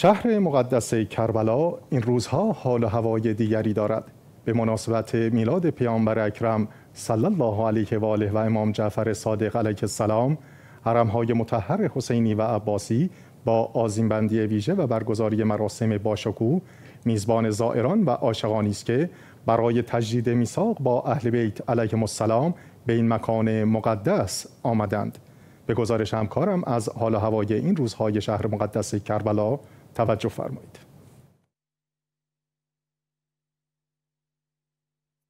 شهر مقدس کربلا این روزها حال و هوای دیگری دارد به مناسبت میلاد پیامبر اکرم صلی الله علیه و آله و امام جعفر صادق علیه السلام حرمهای مطهر حسینی و عباسی با آزیمبندی ویژه و برگزاری مراسم باشکو، میزبان زائران و عاشقان است که برای تجدید میثاق با اهل بیت علیه السلام به این مکان مقدس آمدند به گزارش همکارم از حال و هوای این روزهای شهر مقدس کربلا توجه فرمایید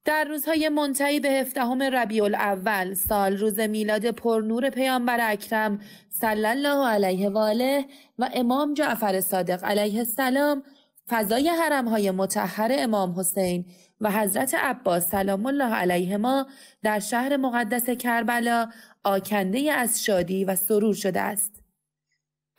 در روزهای منتهی به هفدهم ربیع الاول سال روز میلاد پرنور پیامبر اکرم صلی الله علیه و آله و امام جعفر صادق علیه السلام فضای های متحر امام حسین و حضرت عباس سلام الله علیهما در شهر مقدس کربلا آکنده از شادی و سرور شده است.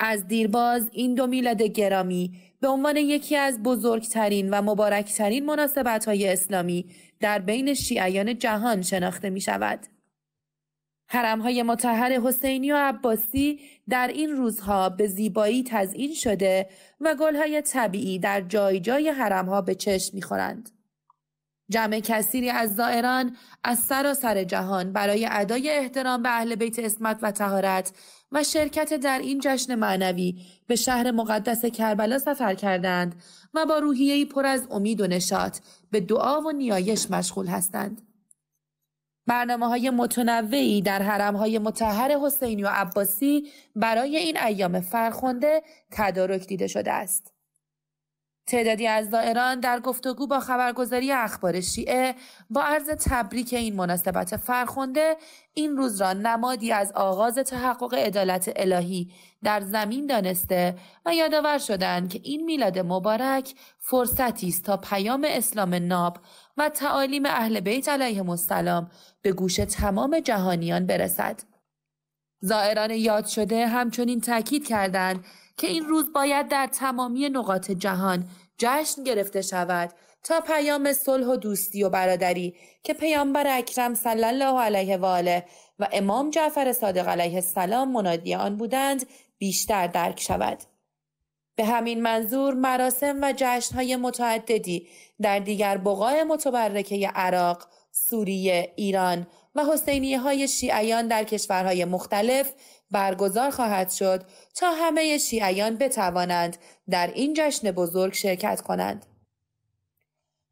از دیرباز این دو میلاد گرامی به عنوان یکی از بزرگترین و مبارکترین مناسبت های اسلامی در بین شیعیان جهان شناخته می شود. حرم های متحر حسینی و عباسی در این روزها به زیبایی تزئین شده و های طبیعی در جای جای حرم ها به چشم می خورند. جمع کثیری از زائران از سراسر سر جهان برای ادای احترام به اهل بیت اسمت و تهارت و شرکت در این جشن معنوی به شهر مقدس کربلا سفر کردند و با روحیه‌ای پر از امید و نشاط به دعا و نیایش مشغول هستند. برنامه های متنوعی در حرم های متحر حسینی و عباسی برای این ایام فرخنده تدارک دیده شده است. تعدادی از زائران در گفتگو با خبرگزاری اخبار شیعه با عرض تبریک این مناسبت فرخنده این روز را نمادی از آغاز تحقق عدالت الهی در زمین دانسته و یادآور شدند که این میلاد مبارک فرصتی است تا پیام اسلام ناب و تعالیم اهل بیت علیهم السلام به گوش تمام جهانیان برسد زائران یاد شده همچنین تاکید کردند که این روز باید در تمامی نقاط جهان جشن گرفته شود تا پیام صلح و دوستی و برادری که پیامبر اکرم صلی الله علیه و آله و امام جعفر صادق علیه السلام منادی آن بودند بیشتر درک شود به همین منظور مراسم و جشنهای متعددی در دیگر بقای متبرکه عراق، سوریه، ایران، و حسینیه های شیعیان در کشورهای مختلف برگزار خواهد شد تا همه شیعیان بتوانند در این جشن بزرگ شرکت کنند.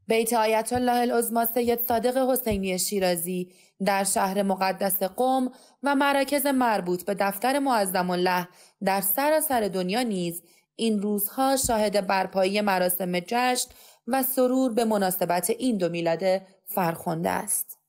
بیت آیت الله العظما سید صادق حسینی شیرازی در شهر مقدس قوم و مراکز مربوط به دفتر معظم الله در سراسر سر دنیا نیز این روزها شاهد برپایی مراسم جشن و سرور به مناسبت این دو میلاد فرخنده است.